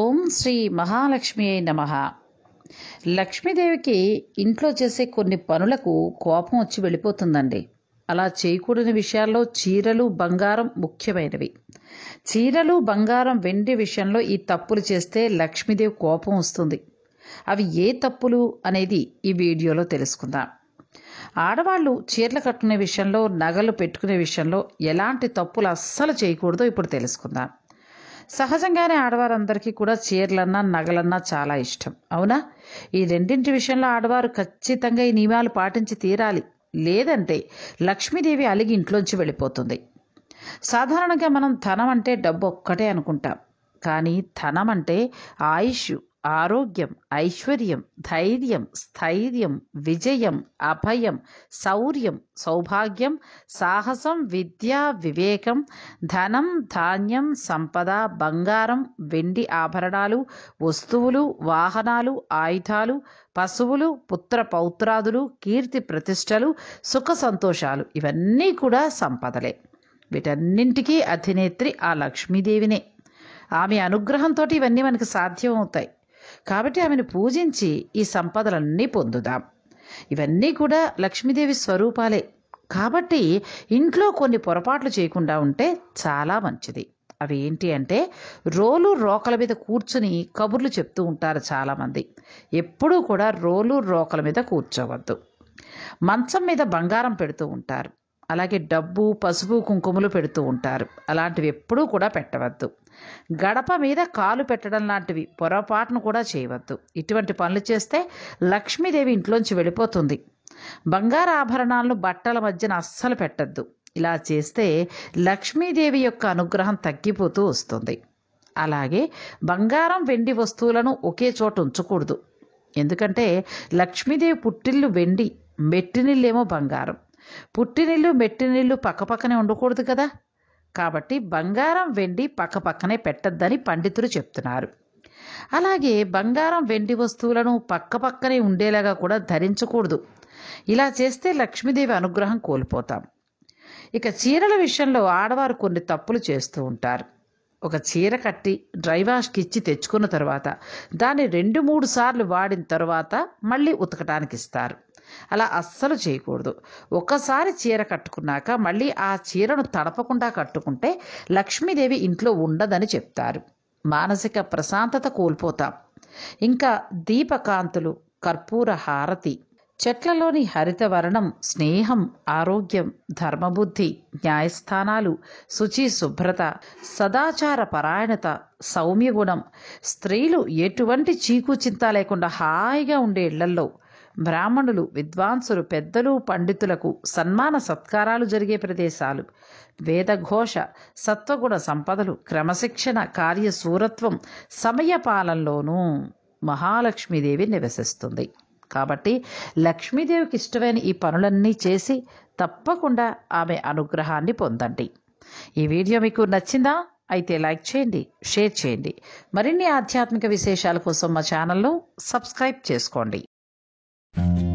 ఓం శ్రీ మహాలక్ష్మి అయి నమ లక్ష్మీదేవికి ఇంట్లో చేసే కొన్ని పనులకు కోపం వచ్చి వెళ్ళిపోతుందండి అలా చేయకూడని విషయాల్లో చీరలు బంగారం ముఖ్యమైనవి చీరలు బంగారం వెండి విషయంలో ఈ తప్పులు చేస్తే లక్ష్మీదేవి కోపం వస్తుంది అవి ఏ తప్పులు అనేది ఈ వీడియోలో తెలుసుకుందాం ఆడవాళ్ళు చీరలు కట్టుకునే విషయంలో నగలు పెట్టుకునే విషయంలో ఎలాంటి తప్పులు అస్సలు చేయకూడదో ఇప్పుడు తెలుసుకుందాం సహజంగానే ఆడవారందరికీ కూడా చీరలన్నా నగలన్నా చాలా ఇష్టం అవునా ఈ రెండింటి విషయంలో ఆడవారు ఖచ్చితంగా ఈ నియమాలు పాటించి తీరాలి లేదంటే లక్ష్మీదేవి అలిగి ఇంట్లోంచి వెళ్ళిపోతుంది సాధారణంగా మనం ధనం అంటే డబ్బు ఒక్కటే అనుకుంటాం కానీ ధనం అంటే ఆయుష్ ఆరోగ్యం ఐశ్వర్యం ధైర్యం స్థైర్యం విజయం అభయం శౌర్యం సౌభాగ్యం సాహసం విద్య వివేకం ధనం ధాన్యం సంపద బంగారం వెండి ఆభరణాలు వస్తువులు వాహనాలు ఆయుధాలు పశువులు పుత్ర పౌత్రాదులు కీర్తి ప్రతిష్టలు సుఖ సంతోషాలు ఇవన్నీ కూడా సంపదలే వీటన్నింటికీ అధినేత్రి ఆ లక్ష్మీదేవినే ఆమె అనుగ్రహంతో ఇవన్నీ మనకు సాధ్యం అవుతాయి కాబట్టి ఆమెను పూజించి ఈ సంపదలన్నీ పొందుదాం ఇవన్నీ కూడా లక్ష్మీదేవి స్వరూపాలే కాబట్టి ఇంట్లో కొన్ని పొరపాట్లు చేయకుండా ఉంటే చాలా మంచిది అవి ఏంటి అంటే రోలు రోకల మీద కూర్చుని కబుర్లు చెప్తూ ఉంటారు చాలామంది ఎప్పుడూ కూడా రోలు రోకల మీద కూర్చోవద్దు మంచం మీద బంగారం పెడుతూ ఉంటారు అలాగే డబ్బు పసుపు కుంకుమలు పెడుతూ ఉంటారు అలాంటివి ఎప్పుడూ కూడా పెట్టవద్దు గడప మీద కాలు పెట్టడం లాంటివి పొరపాటును కూడా చేయవద్దు ఇటువంటి పనులు చేస్తే లక్ష్మీదేవి ఇంట్లోంచి వెళ్ళిపోతుంది బంగారు ఆభరణాలను బట్టల మధ్యన అస్సలు పెట్టద్దు ఇలా చేస్తే లక్ష్మీదేవి యొక్క అనుగ్రహం తగ్గిపోతూ వస్తుంది అలాగే బంగారం వెండి వస్తువులను ఒకే చోట ఉంచకూడదు ఎందుకంటే లక్ష్మీదేవి పుట్టిల్లు వెండి మెట్టినిల్లేమో బంగారం పుట్టినిల్లు మెట్టినిల్లు పక్కపక్కనే ఉండకూడదు కదా కాబట్టి బంగారం వెండి పక్కపక్కనే పెట్టద్దని పండితులు చెప్తున్నారు అలాగే బంగారం వెండి వస్తువులను పక్కపక్కనే ఉండేలాగా కూడా ధరించకూడదు ఇలా చేస్తే లక్ష్మీదేవి అనుగ్రహం కోల్పోతాం ఇక చీరల విషయంలో ఆడవారు కొన్ని తప్పులు చేస్తూ ఉంటారు ఒక చీర కట్టి డ్రై వాష్కి ఇచ్చి తెచ్చుకున్న తర్వాత దాన్ని రెండు మూడు సార్లు వాడిన తర్వాత మళ్ళీ ఉతకటానికి ఇస్తారు అలా అస్సలు చేయకూడదు ఒకసారి చీర కట్టుకున్నాక మళ్ళీ ఆ చీరను తడపకుండా కట్టుకుంటే లక్ష్మీదేవి ఇంట్లో ఉండదని చెప్తారు మానసిక ప్రశాంతత కోల్పోతాం ఇంకా దీపకాంతులు కర్పూర హారతి చెట్లలోని హరితవర్ణం స్నేహం ఆరోగ్యం ధర్మబుద్ధి న్యాయస్థానాలు శుచి శుభ్రత సదాచార పరాయణత సౌమ్యగుణం స్త్రీలు ఎటువంటి చీకు చింత లేకుండా హాయిగా ఉండే ఇళ్లల్లో బ్రాహ్మణులు విద్వాంసులు పెద్దలు పండితులకు సన్మాన సత్కారాలు జరిగే ప్రదేశాలు వేదఘోష సత్వగుణ సంపదలు క్రమశిక్షణ కార్యశూరత్వం సమయపాలనలోనూ మహాలక్ష్మీదేవి నివసిస్తుంది కాబట్టి లక్ష్మీదేవికి ఇష్టమైన ఈ పనులన్నీ చేసి తప్పకుండా ఆమె అనుగ్రహాన్ని పొందండి ఈ వీడియో మీకు నచ్చిందా అయితే లైక్ చేయండి షేర్ చేయండి మరిన్ని ఆధ్యాత్మిక విశేషాల కోసం మా ఛానల్ను సబ్స్క్రైబ్ చేసుకోండి Thank you.